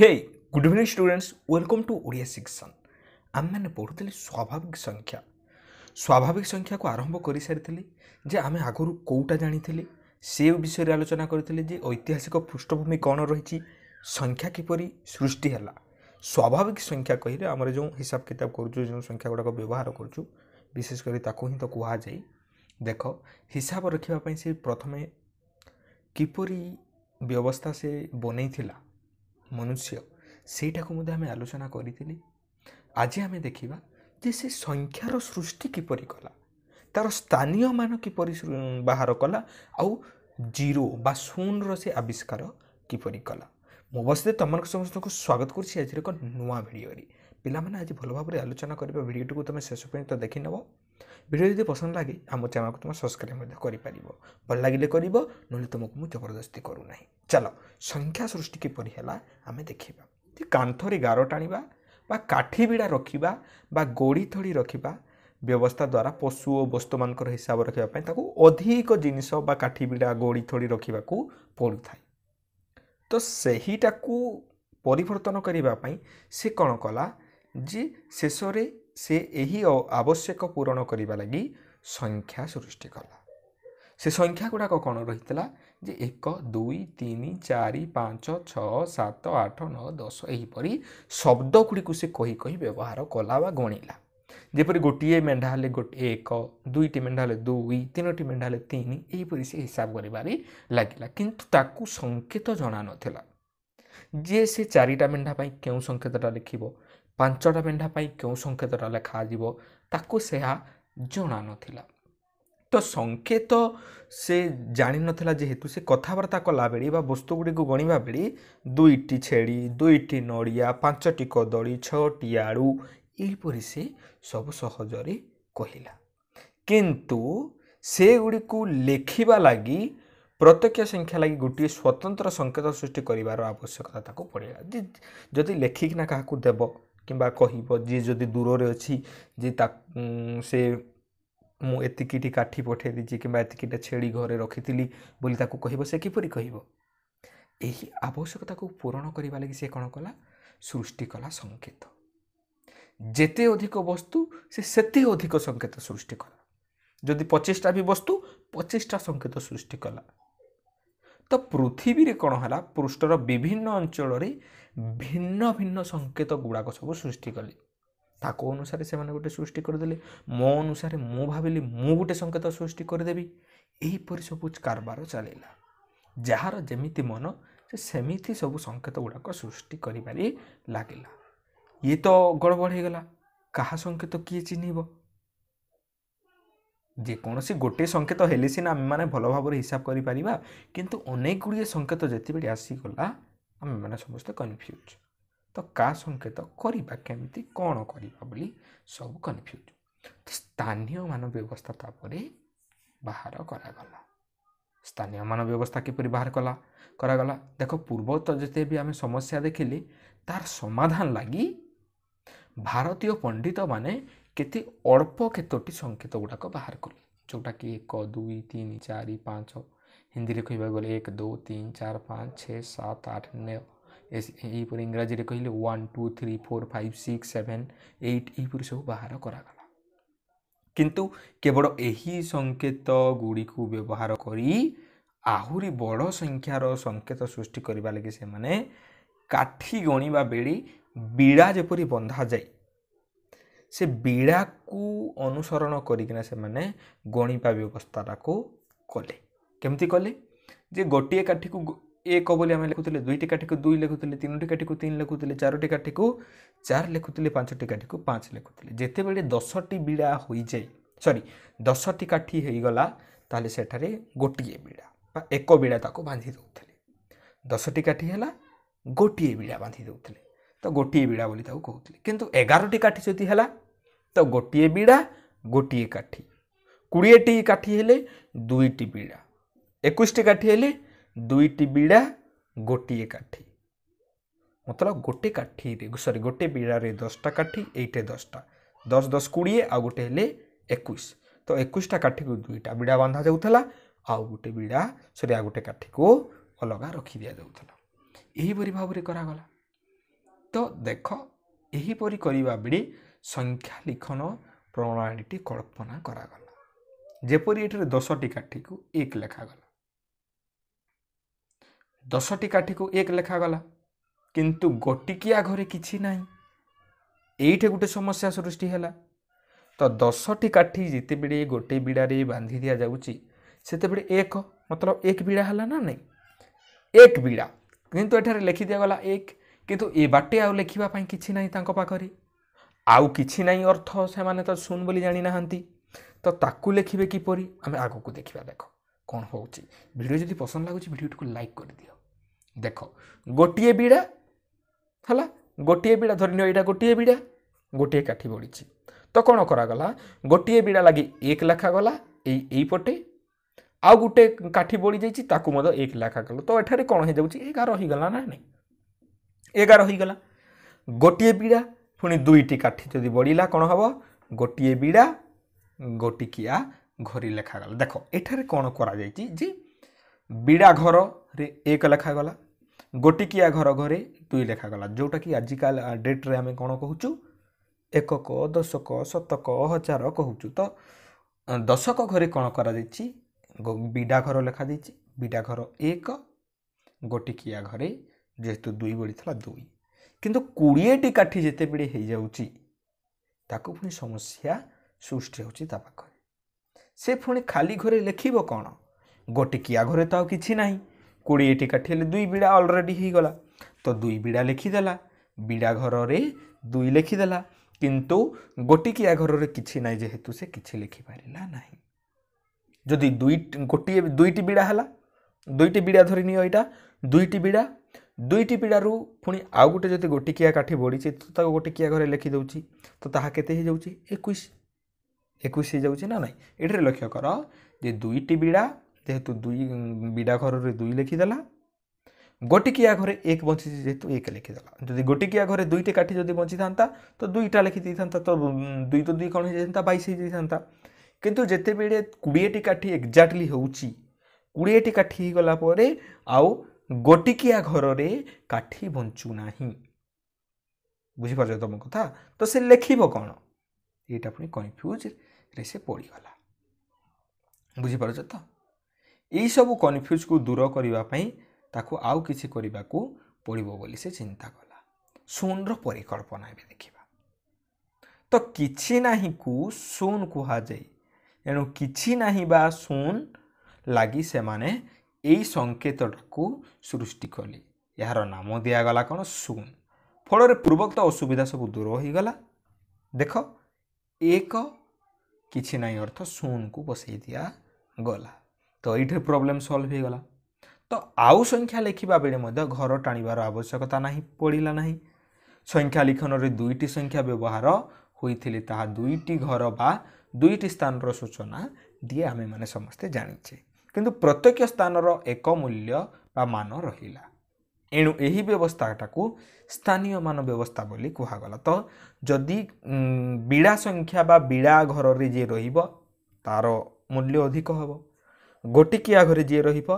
hey good evening students welcome to Odia section ଆମେମାନେ ପଢ଼ୁଥିଲେ ସ୍ୱାଭାବିକ ସଂଖ୍ୟା ସ୍ୱାଭାବିକ ସଂଖ୍ୟାକୁ ଆରମ୍ଭ କରିସାରିଥିଲି ଯେ ଆମେ ଆଗରୁ କେଉଁଟା ଜାଣିଥିଲେ ସେ ବିଷୟରେ ଆଲୋଚନା କରିଥିଲେ ଯେ ଐତିହାସିକ ପୃଷ୍ଠଭୂମି କ'ଣ ରହିଛି ସଂଖ୍ୟା କିପରି ସୃଷ୍ଟି ହେଲା ସ୍ୱାଭାବିକ ସଂଖ୍ୟା କହିଲେ ଆମର ଯେଉଁ ହିସାବ କିତାବ କରୁଛୁ ଯେଉଁ ସଂଖ୍ୟା ଗୁଡ଼ାକ ବ୍ୟବହାର କରୁଛୁ ବିଶେଷ କରି ତାକୁ ହିଁ ତ କୁହାଯାଏ ଦେଖ ହିସାବ ରଖିବା ପାଇଁ ସେ ପ୍ରଥମେ କିପରି ବ୍ୟବସ୍ଥା ସେ ବନେଇଥିଲା ମନୁଷ୍ୟ ସେଇଟାକୁ ମଧ୍ୟ ଆମେ ଆଲୋଚନା କରିଥିଲେ ଆଜି ଆମେ ଦେଖିବା ଯେ ସେ ସଂଖ୍ୟାର ସୃଷ୍ଟି କିପରି କଲା ତା'ର ସ୍ଥାନୀୟମାନ କିପରି ବାହାର କଲା ଆଉ ଜିରୋ ବା ଶୂନର ସେ ଆବିଷ୍କାର କିପରି କଲା ମୁଁ ବସିଲେ ତୁମମାନଙ୍କ ସମସ୍ତଙ୍କୁ ସ୍ୱାଗତ କରୁଛି ଆଜିର ଏକ ନୂଆ ଭିଡ଼ିଓରେ ପିଲାମାନେ ଆଜି ଭଲ ଭାବରେ ଆଲୋଚନା କରିବା ଭିଡ଼ିଓଟିକୁ ତୁମେ ଶେଷ ପର୍ଯ୍ୟନ୍ତ ଦେଖିନେବ ଭିଡ଼ିଓ ଯଦି ପସନ୍ଦ ଲାଗେ ଆମ ଚ୍ୟାନେଲକୁ ତୁମେ ସବସ୍କ୍ରାଇବ୍ ମଧ୍ୟ କରିପାରିବ ଭଲ ଲାଗିଲେ କରିବ ନହେଲେ ତୁମକୁ ମୁଁ ଜବରଦସ୍ତି କରୁନାହିଁ ଚାଲ ସଂଖ୍ୟା ସୃଷ୍ଟି କିପରି ହେଲା ଆମେ ଦେଖିବା କାନ୍ଥରେ ଗାର ଟାଣିବା ବା କାଠି ବିଡ଼ା ରଖିବା ବା ଗୋଡ଼ି ଥଳି ରଖିବା ବ୍ୟବସ୍ଥା ଦ୍ୱାରା ପଶୁ ଓ ବସ୍ତୁମାନଙ୍କର ହିସାବ ରଖିବା ପାଇଁ ତାକୁ ଅଧିକ ଜିନିଷ ବା କାଠି ବିଡ଼ା ଗୋଡ଼ି ଥଳି ରଖିବାକୁ ପଡ଼ୁଥାଏ ତ ସେହିଟାକୁ ପରିବର୍ତ୍ତନ କରିବା ପାଇଁ ସେ କ'ଣ କଲା ଯେ ଶେଷରେ ସେ ଏହି ଆବଶ୍ୟକ ପୂରଣ କରିବା ଲାଗି ସଂଖ୍ୟା ସୃଷ୍ଟି କଲା ସେ ସଂଖ୍ୟା ଗୁଡ଼ାକ କ'ଣ ରହିଥିଲା ଯେ ଏକ ଦୁଇ ତିନି ଚାରି ପାଞ୍ଚ ଛଅ ସାତ ଆଠ ନଅ ଦଶ ଏହିପରି ଶବ୍ଦ ଗୁଡ଼ିକୁ ସେ କହି କହି ବ୍ୟବହାର କଲା ବା ଗଣିଲା ଯେପରି ଗୋଟିଏ ମେଣ୍ଢା ହେଲେ ଗୋଟିଏ ଏକ ଦୁଇଟି ମେଣ୍ଢା ହେଲେ ଦୁଇ ତିନୋଟି ମେଣ୍ଢା ହେଲେ ତିନି ଏହିପରି ସେ ହିସାବ କରିବାରେ ଲାଗିଲା କିନ୍ତୁ ତାକୁ ସଙ୍କେତ ଜଣାନଥିଲା ଯିଏ ସେ ଚାରିଟା ମେଣ୍ଢା ପାଇଁ କେଉଁ ସଙ୍କେତଟା ଲେଖିବ ପାଞ୍ଚଟା ମେଣ୍ଢା ପାଇଁ କେଉଁ ସଙ୍କେତଟା ଲେଖାଯିବ ତାକୁ ସେହା ଜଣାନଥିଲା ସ୍ପଷ୍ଟ ସଙ୍କେତ ସେ ଜାଣିନଥିଲା ଯେହେତୁ ସେ କଥାବାର୍ତ୍ତା କଲାବେଳେ ବା ବସ୍ତୁଗୁଡ଼ିକୁ ଗଣିବା ବେଳେ ଦୁଇଟି ଛେଳି ଦୁଇଟି ନଡ଼ିଆ ପାଞ୍ଚଟି କଦଳୀ ଛଅଟି ଆଳୁ ଏହିପରି ସେ ସବୁ ସହଜରେ କହିଲା କିନ୍ତୁ ସେଗୁଡ଼ିକୁ ଲେଖିବା ଲାଗି ପ୍ରତ୍ୟକ୍ଷ ସଂଖ୍ୟା ଲାଗି ଗୋଟିଏ ସ୍ୱତନ୍ତ୍ର ସଙ୍କେତ ସୃଷ୍ଟି କରିବାର ଆବଶ୍ୟକତା ତାକୁ ପଡ଼ିଲା ଯଦି ଲେଖିକିନା କାହାକୁ ଦେବ କିମ୍ବା କହିବ ଯିଏ ଯଦି ଦୂରରେ ଅଛି ଯିଏ ତା ସେ ମୁଁ ଏତିକିଟି କାଠି ପଠାଇ ଦେଇଛି କିମ୍ବା ଏତିକିଟା ଛେଳି ଘରେ ରଖିଥିଲି ବୋଲି ତାକୁ କହିବ ସେ କିପରି କହିବ ଏହି ଆବଶ୍ୟକତାକୁ ପୂରଣ କରିବା ଲାଗି ସେ କ'ଣ କଲା ସୃଷ୍ଟି କଲା ସଙ୍କେତ ଯେତେ ଅଧିକ ବସ୍ତୁ ସେ ସେତେ ଅଧିକ ସଙ୍କେତ ସୃଷ୍ଟି କଲା ଯଦି ପଚିଶଟା ବି ବସ୍ତୁ ପଚିଶଟା ସଙ୍କେତ ସୃଷ୍ଟି କଲା ତ ପୃଥିବୀରେ କ'ଣ ହେଲା ପୃଷ୍ଠର ବିଭିନ୍ନ ଅଞ୍ଚଳରେ ଭିନ୍ନ ଭିନ୍ନ ସଙ୍କେତ ଗୁଡ଼ାକ ସବୁ ସୃଷ୍ଟି କଲେ ତାକୁ ଅନୁସାରେ ସେମାନେ ଗୋଟେ ସୃଷ୍ଟି କରିଦେଲେ ମୋ ଅନୁସାରେ ମୁଁ ଭାବିଲି ମୁଁ ଗୋଟେ ସଙ୍କେତ ସୃଷ୍ଟି କରିଦେବି ଏହିପରି ସବୁ କାରବାର ଚାଲିଲା ଯାହାର ଯେମିତି ମନ ସେ ସେମିତି ସବୁ ସଙ୍କେତ ଗୁଡ଼ାକ ସୃଷ୍ଟି କରିବାରେ ଲାଗିଲା ଇଏ ତ ଗଡ଼ବଡ଼ ହେଇଗଲା କାହା ସଙ୍କେତ କିଏ ଚିହ୍ନିବ ଯେକୌଣସି ଗୋଟିଏ ସଙ୍କେତ ହେଲେ ସିନା ଆମେମାନେ ଭଲ ଭାବରେ ହିସାବ କରିପାରିବା କିନ୍ତୁ ଅନେକ ଗୁଡ଼ିଏ ସଙ୍କେତ ଯେତେବେଳେ ଆସିଗଲା ଆମେମାନେ ସମସ୍ତେ କନଫ୍ୟୁଜ୍ ତ କା ସଙ୍କେତ କରିବା କେମିତି କ'ଣ କରିବା ବୋଲି ସବୁ କନଫ୍ୟୁଜ ତ ସ୍ଥାନୀୟ ସ୍ଥାନୀୟମାନ ବ୍ୟବସ୍ଥା ତାପରେ ବାହାର କରାଗଲା ସ୍ଥାନୀୟ ମାନ ବ୍ୟବସ୍ଥା କିପରି ବାହାର କଲା କରାଗଲା ଦେଖ ପୂର୍ବତଃ ଯେତେ ବି ଆମେ ସମସ୍ୟା ଦେଖିଲେ ତାର ସମାଧାନ ଲାଗି ଭାରତୀୟ ପଣ୍ଡିତମାନେ କେତେ ଅଳ୍ପ କେତୋଟି ସଂକେତ ଗୁଡ଼ାକ ବାହାର କଲେ ଯେଉଁଟାକି ଏକ ଦୁଇ ତିନି ଚାରି ପାଞ୍ଚ ହିନ୍ଦୀରେ କହିବାକୁ ଗଲେ ଏକ ଦୁଇ ତିନି ଚାରି ପାଞ୍ଚ ଛଅ ସାତ ଆଠ ନଅ ଏହିପରି ଇଂରାଜୀରେ କହିଲେ one two three four five six seven eight ଏହିପରି ସବୁ ବାହାର କରାଗଲା କିନ୍ତୁ କେବଳ ଏହି ସଙ୍କେତ ଗୁଡ଼ିକୁ ବ୍ୟବହାର କରି ଆହୁରି ବଡ଼ ସଂଖ୍ୟାର ସଙ୍କେତ ସୃଷ୍ଟି କରିବା ଲାଗି ସେମାନେ କାଠି ଗଣିବା ବେଳେ ବିଡ଼ା ଯେପରି ବନ୍ଧାଯାଏ ସେ ବିଡ଼ାକୁ ଅନୁସରଣ କରିକିନା ସେମାନେ ଗଣିବା ବ୍ୟବସ୍ଥାଟାକୁ କଲେ କେମିତି କଲେ ଯେ ଗୋଟିଏ କାଠିକୁ ଏକ ବୋଲି ଆମେ ଲେଖୁଥିଲେ ଦୁଇଟି କାଠିକୁ ଦୁଇ ଲେଖୁଥିଲେ ତିନୋଟି କାଠିକୁ ତିନି ଲେଖୁଥିଲେ ଚାରୋଟି କାଠିକୁ ଚାରି ଲେଖୁଥିଲେ ପାଞ୍ଚଟି କାଠିକୁ ପାଞ୍ଚ ଲେଖୁଥିଲେ ଯେତେବେଳେ ଦଶଟି ବିଡ଼ା ହୋଇଯାଏ ସରି ଦଶଟି କାଠି ହୋଇଗଲା ତାହେଲେ ସେଠାରେ ଗୋଟିଏ ବିଡ଼ା ବା ଏକ ବିଡ଼ା ତାକୁ ବାନ୍ଧି ଦେଉଥିଲେ ଦଶଟି କାଠି ହେଲା ଗୋଟିଏ ବିଡ଼ା ବାନ୍ଧି ଦେଉଥିଲେ ତ ଗୋଟିଏ ବିଡ଼ା ବୋଲି ତାକୁ କହୁଥିଲେ କିନ୍ତୁ ଏଗାରଟି କାଠି ଯଦି ହେଲା ତ ଗୋଟିଏ ବିଡ଼ା ଗୋଟିଏ କାଠି କୋଡ଼ିଏଟି କାଠି ହେଲେ ଦୁଇଟି ବିଡ଼ା ଏକୋଇଶଟି କାଠି ହେଲେ ଦୁଇଟି ବିଡ଼ା ଗୋଟିଏ କାଠି ମତଲବ ଗୋଟେ କାଠିରେ ସରି ଗୋଟେ ବିଡ଼ାରେ ଦଶଟା କାଠି ଏଇଟା ଦଶଟା ଦଶ ଦଶ କୋଡ଼ିଏ ଆଉ ଗୋଟେ ହେଲେ ଏକୋଇଶ ତ ଏକୋଇଶଟା କାଠିକୁ ଦୁଇଟା ବିଡ଼ା ବାନ୍ଧା ଯାଉଥିଲା ଆଉ ଗୋଟେ ବିଡ଼ା ସରି ଆଉ ଗୋଟେ କାଠିକୁ ଅଲଗା ରଖି ଦିଆଯାଉଥିଲା ଏହିପରି ଭାବରେ କରାଗଲା ତ ଦେଖ ଏହିପରି କରିବା ବେଳେ ସଂଖ୍ୟା ଲିଖନ ପ୍ରଣାଳୀଟି କଳ୍ପନା କରାଗଲା ଯେପରି ଏଠାରେ ଦଶଟି କାଠିକୁ ଏକ ଲେଖାଗଲା ଦଶଟି କାଠିକୁ ଏକ ଲେଖାଗଲା କିନ୍ତୁ ଗୋଟିକିଆ ଘରେ କିଛି ନାହିଁ ଏଇଠି ଗୋଟେ ସମସ୍ୟା ସୃଷ୍ଟି ହେଲା ତ ଦଶଟି କାଠି ଯେତେବେଳେ ଗୋଟେ ବିଡ଼ାରେ ବାନ୍ଧି ଦିଆଯାଉଛି ସେତେବେଳେ ଏକ ମତଲବ ଏକ ବିଡ଼ା ହେଲା ନା ନାହିଁ ଏକ ବିଡ଼ା କିନ୍ତୁ ଏଠାରେ ଲେଖି ଦିଆଗଲା ଏକ କିନ୍ତୁ ଏ ବାଟେ ଆଉ ଲେଖିବା ପାଇଁ କିଛି ନାହିଁ ତାଙ୍କ ପାଖରେ ଆଉ କିଛି ନାହିଁ ଅର୍ଥ ସେମାନେ ତ ଶୂନ ବୋଲି ଜାଣିନାହାନ୍ତି ତ ତାକୁ ଲେଖିବେ କିପରି ଆମେ ଆଗକୁ ଦେଖିବା ଦେଖ କ'ଣ ହେଉଛି ଭିଡ଼ିଓ ଯଦି ପସନ୍ଦ ଲାଗୁଛି ଭିଡ଼ିଓଟିକୁ ଲାଇକ୍ କରିଦିଅ ଦେଖ ଗୋଟିଏ ବିଡ଼ା ହେଲା ଗୋଟିଏ ବିଡ଼ା ଧରିନିଅ ଏଇଟା ଗୋଟିଏ ବିଡ଼ା ଗୋଟିଏ କାଠି ବଢ଼ିଛି ତ କ'ଣ କରାଗଲା ଗୋଟିଏ ବିଡ଼ା ଲାଗି ଏକ ଲେଖା ଗଲା ଏଇ ଏଇପଟେ ଆଉ ଗୋଟେ କାଠି ବଢ଼ିଯାଇଛି ତାକୁ ମଧ୍ୟ ଏକ ଲେଖା ଗଲା ତ ଏଠାରେ କ'ଣ ହେଇଯାଉଛି ଏଗାର ହେଇଗଲା ନା ନାହିଁ ଏଗାର ହେଇଗଲା ଗୋଟିଏ ବିଡ଼ା ପୁଣି ଦୁଇଟି କାଠି ଯଦି ବଢ଼ିଲା କ'ଣ ହେବ ଗୋଟିଏ ବିଡ଼ା ଗୋଟିକିଆ ଘରି ଲେଖାଗଲା ଦେଖ ଏଠାରେ କ'ଣ କରାଯାଇଛି ଯେ ବିଡ଼ା ଘରରେ ଏକ ଲେଖାଗଲା ଗୋଟିକିଆ ଘର ଘରେ ଦୁଇ ଲେଖାଗଲା ଯେଉଁଟାକି ଆଜିକା ଡେଟ୍ରେ ଆମେ କ'ଣ କହୁଛୁ ଏକକ ଦଶକ ଶତକ ହଜାର କହୁଛୁ ତ ଦଶକ ଘରେ କ'ଣ କରାଯାଇଛି ବିଡ଼ା ଘର ଲେଖାଯାଇଛି ବିଡ଼ା ଘର ଏକ ଗୋଟିକିଆ ଘରେ ଯେହେତୁ ଦୁଇ ବଢ଼ିଥିଲା ଦୁଇ କିନ୍ତୁ କୋଡ଼ିଏଟି କାଠି ଯେତେବେଳେ ହୋଇଯାଉଛି ତାକୁ ପୁଣି ସମସ୍ୟା ସୃଷ୍ଟି ହେଉଛି ତା ପାଖରେ ସେ ପୁଣି ଖାଲି ଘରେ ଲେଖିବ କ'ଣ ଗୋଟିକିଆ ଘରେ ତ ଆଉ କିଛି ନାହିଁ କୋଡ଼ିଏଟି କାଠି ହେଲେ ଦୁଇ ବିଡ଼ା ଅଲରେଡ଼ି ହୋଇଗଲା ତ ଦୁଇ ବିଡ଼ା ଲେଖିଦେଲା ବିଡ଼ା ଘରରେ ଦୁଇ ଲେଖିଦେଲା କିନ୍ତୁ ଗୋଟିକିଆ ଘରରେ କିଛି ନାହିଁ ଯେହେତୁ ସେ କିଛି ଲେଖିପାରିଲା ନାହିଁ ଯଦି ଦୁଇ ଗୋଟିଏ ଦୁଇଟି ବିଡ଼ା ହେଲା ଦୁଇଟି ବିଡ଼ା ଧରିନିଅ ଏଇଟା ଦୁଇଟି ବିଡ଼ା ଦୁଇଟି ବିଡ଼ାରୁ ପୁଣି ଆଉ ଗୋଟେ ଯଦି ଗୋଟିକିଆ କାଠି ବଢ଼ିଛି ତ ତାକୁ ଗୋଟିକିଆ ଘରେ ଲେଖିଦେଉଛି ତ ତାହା କେତେ ହେଇଯାଉଛି ଏକୋଇଶ একুশ হয়ে না নাই এটার লক্ষ্য কর যে দুইটি বিড়া যেহেতু দুই বিড়া ঘরের দুই লিখিদেলা ଗୋଟିକିଆ ଘରେ ଏକ ବଞ୍ଚିଛି ଯେହେତୁ ଏକ ଲେଖିଦେଲା ଯଦି ଗୋଟିକିଆ ଘରେ ଦୁଇଟି କାଠି ଯଦି ବଞ୍ଚିଥାନ୍ତା ତ ଦୁଇଟା ଲେଖିଦେଇଥାନ୍ତା ତ ଦୁଇ ତ ଦୁଇ କ'ଣ ହେଇଯାଇଥାନ୍ତା ବାଇଶ ହେଇଯାଇଥାନ୍ତା କିନ୍ତୁ ଯେତେବେଳେ କୋଡ଼ିଏଟି କାଠି ଏକ୍ଜାକ୍ଟଲି ହେଉଛି କୋଡ଼ିଏଟି କାଠି ହେଇଗଲା ପରେ ଆଉ ଗୋଟିକିଆ ଘରରେ କାଠି ବଞ୍ଚୁନାହିଁ ବୁଝିପାରୁଛ ତୁମ କଥା ତ ସେ ଲେଖିବ କ'ଣ ଏଇଟା ପୁଣି କନଫ୍ୟୁଜରେ ସେ ପଡ଼ିଗଲା ବୁଝିପାରୁଛ ତ ଏଇସବୁ କନଫ୍ୟୁଜ୍କୁ ଦୂର କରିବା ପାଇଁ ତାକୁ ଆଉ କିଛି କରିବାକୁ ପଡ଼ିବ ବୋଲି ସେ ଚିନ୍ତା କଲା ଶୂନର ପରିକଳ୍ପନା ଏବେ ଦେଖିବା ତ କିଛି ନାହିଁକୁ ଶୂନ କୁହାଯାଏ ଏଣୁ କିଛି ନାହିଁ ବା ଶୂନ ଲାଗି ସେମାନେ ଏଇ ସଙ୍କେତଟାକୁ ସୃଷ୍ଟି କଲେ ଏହାର ନାମ ଦିଆଗଲା କ'ଣ ଶୂନ ଫଳରେ ପୂର୍ବୋକ୍ତ ଅସୁବିଧା ସବୁ ଦୂର ହୋଇଗଲା ଦେଖ ଏକ କିଛି ନାହିଁ ଅର୍ଥ ଶୂନକୁ ବସେଇ ଦିଆଗଲା ତ ଏଇଠି ପ୍ରୋବ୍ଲେମ୍ ସଲ୍ଭ ହେଇଗଲା ତ ଆଉ ସଂଖ୍ୟା ଲେଖିବା ବେଳେ ମଧ୍ୟ ଘର ଟାଣିବାର ଆବଶ୍ୟକତା ନାହିଁ ପଡ଼ିଲା ନାହିଁ ସଂଖ୍ୟା ଲିଖନରେ ଦୁଇଟି ସଂଖ୍ୟା ବ୍ୟବହାର ହୋଇଥିଲେ ତାହା ଦୁଇଟି ଘର ବା ଦୁଇଟି ସ୍ଥାନର ସୂଚନା ଦିଏ ଆମେମାନେ ସମସ୍ତେ ଜାଣିଛେ କିନ୍ତୁ ପ୍ରତ୍ୟେକ ସ୍ଥାନର ଏକ ମୂଲ୍ୟ ବା ମାନ ରହିଲା ଏଣୁ ଏହି ବ୍ୟବସ୍ଥାଟାକୁ ସ୍ଥାନୀୟମାନ ବ୍ୟବସ୍ଥା ବୋଲି କୁହାଗଲା ତ ଯଦି ବିଡ଼ା ସଂଖ୍ୟା ବା ବିଡ଼ା ଘରରେ ଯିଏ ରହିବ ତା'ର ମୂଲ୍ୟ ଅଧିକ ହେବ ଗୋଟିକିଆ ଘରେ ଯିଏ ରହିବ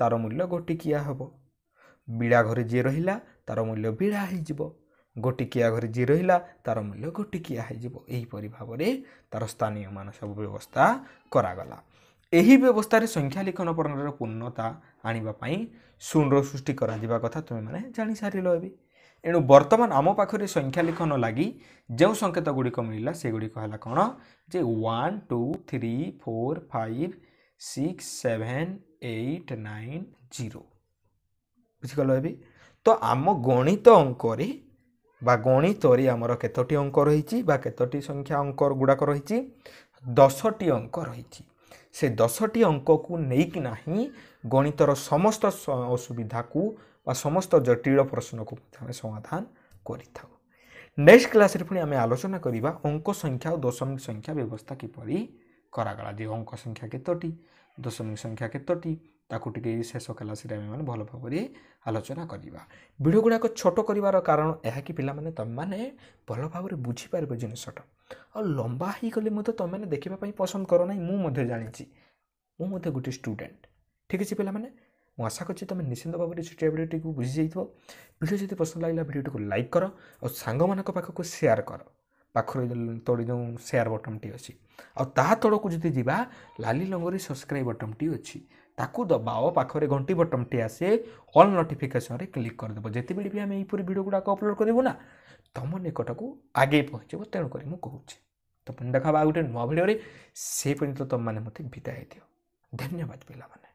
ତା'ର ମୂଲ୍ୟ ଗୋଟିକିଆ ହେବ ବିଡ଼ା ଘରେ ଯିଏ ରହିଲା ତା'ର ମୂଲ୍ୟ ବିଡ଼ା ହୋଇଯିବ ଗୋଟିକିଆ ଘରେ ଯିଏ ରହିଲା ତା'ର ମୂଲ୍ୟ ଗୋଟିକିଆ ହୋଇଯିବ ଏହିପରି ଭାବରେ ତା'ର ସ୍ଥାନୀୟମାନ ସବୁ ବ୍ୟବସ୍ଥା କରାଗଲା ଏହି ବ୍ୟବସ୍ଥାରେ ସଂଖ୍ୟା ଲିଖନ ବର୍ଣ୍ଣର ପୂର୍ଣ୍ଣତା ଆଣିବା ପାଇଁ ଶୂନର ସୃଷ୍ଟି କରାଯିବା କଥା ତୁମେମାନେ ଜାଣିସାରିଲ ଏବେ ଏଣୁ ବର୍ତ୍ତମାନ ଆମ ପାଖରେ ସଂଖ୍ୟା ଲିଖନ ଲାଗି ଯେଉଁ ସଙ୍କେତ ଗୁଡ଼ିକ ମିଳିଲା ସେଗୁଡ଼ିକ ହେଲା କ'ଣ ଯେ one two three four five six seven eight nine zero ବୁଝିଗଲ ଏବେ ତ ଆମ ଗଣିତ ଅଙ୍କରେ ବା ଗଣିତରେ ଆମର କେତୋଟି ଅଙ୍କ ରହିଛି ବା କେତୋଟି ସଂଖ୍ୟା ଅଙ୍କ ଗୁଡ଼ାକ ରହିଛି ଦଶଟି ଅଙ୍କ ରହିଛି ସେ ଦଶଟି ଅଙ୍କକୁ ନେଇକିନା ହିଁ ଗଣିତର ସମସ୍ତ ଅସୁବିଧାକୁ ବା ସମସ୍ତ ଜଟିଳ ପ୍ରଶ୍ନକୁ ଆମେ ସମାଧାନ କରିଥାଉ ନେକ୍ସଟ କ୍ଲାସ୍ରେ ପୁଣି ଆମେ ଆଲୋଚନା କରିବା ଅଙ୍କ ସଂଖ୍ୟା ଓ ଦଶମିକ ସଂଖ୍ୟା ବ୍ୟବସ୍ଥା କିପରି କରାଗଲା ଯେ ଅଙ୍କ ସଂଖ୍ୟା କେତୋଟି ଦଶମିକ ସଂଖ୍ୟା କେତୋଟି ତାକୁ ଟିକେ ଶେଷ କ୍ଲାସ୍ରେ ଆମେମାନେ ଭଲ ଭାବରେ ଆଲୋଚନା କରିବା ଭିଡ଼ିଓ ଗୁଡ଼ାକ ଛୋଟ କରିବାର କାରଣ ଏହାକି ପିଲାମାନେ ତୁମେମାନେ ଭଲ ଭାବରେ ବୁଝିପାରିବ ଜିନିଷଟା ଆଉ ଲମ୍ବା ହୋଇଗଲେ ମଧ୍ୟ ତୁମେମାନେ ଦେଖିବା ପାଇଁ ପସନ୍ଦ କର ନାହିଁ ମୁଁ ମଧ୍ୟ ଜାଣିଛି ମୁଁ ମଧ୍ୟ ଗୋଟେ ଷ୍ଟୁଡ଼େଣ୍ଟ ଠିକ୍ ଅଛି ପିଲାମାନେ ମୁଁ ଆଶା କରୁଛି ତୁମେ ନିଶ୍ଚିନ୍ତ ଭାବରେ ଛୁଟିଆ ଭିଡ଼ିଓଟିକୁ ବୁଝିଯାଇଥିବ ଭିଡ଼ିଓ ଯଦି ପସନ୍ଦ ଲାଗିଲା ଭିଡ଼ିଓଟିକୁ ଲାଇକ୍ କର ଆଉ ସାଙ୍ଗମାନଙ୍କ ପାଖକୁ ସେୟାର କର ପାଖରେ ତଳେ ଯେଉଁ ସେୟାର ବଟମ୍ଟି ଅଛି ଆଉ ତାହା ତଳକୁ ଯଦି ଯିବା ଲାଲି ରଙ୍ଗରେ ସବସ୍କ୍ରାଇବ୍ ବଟମ୍ଟି ଅଛି ତାକୁ ଦବାଅ ପାଖରେ ଘଣ୍ଟି ବଟମ୍ଟି ଆସେ ଅଲ୍ ନୋଟିଫିକେସନ୍ରେ କ୍ଲିକ୍ କରିଦେବ ଯେତେବେଳେ ବି ଆମେ ଏହିପରି ଭିଡ଼ିଓ ଗୁଡ଼ାକ ଅପଲୋଡ଼ କରିବୁ ନା ତମ ନିକଟକୁ ଆଗେଇ ପହଞ୍ଚିବ ତେଣୁକରି ମୁଁ କହୁଛି ତ ପୁଣି ଦେଖା ଆଉ ଗୋଟେ ନୂଆ ଭିଡ଼ିଓରେ ସେ ପର୍ଯ୍ୟନ୍ତ ତୁମମାନେ ମୋତେ ବିଦାୟ ଦିଅ ଧନ୍ୟବାଦ ପିଲାମାନେ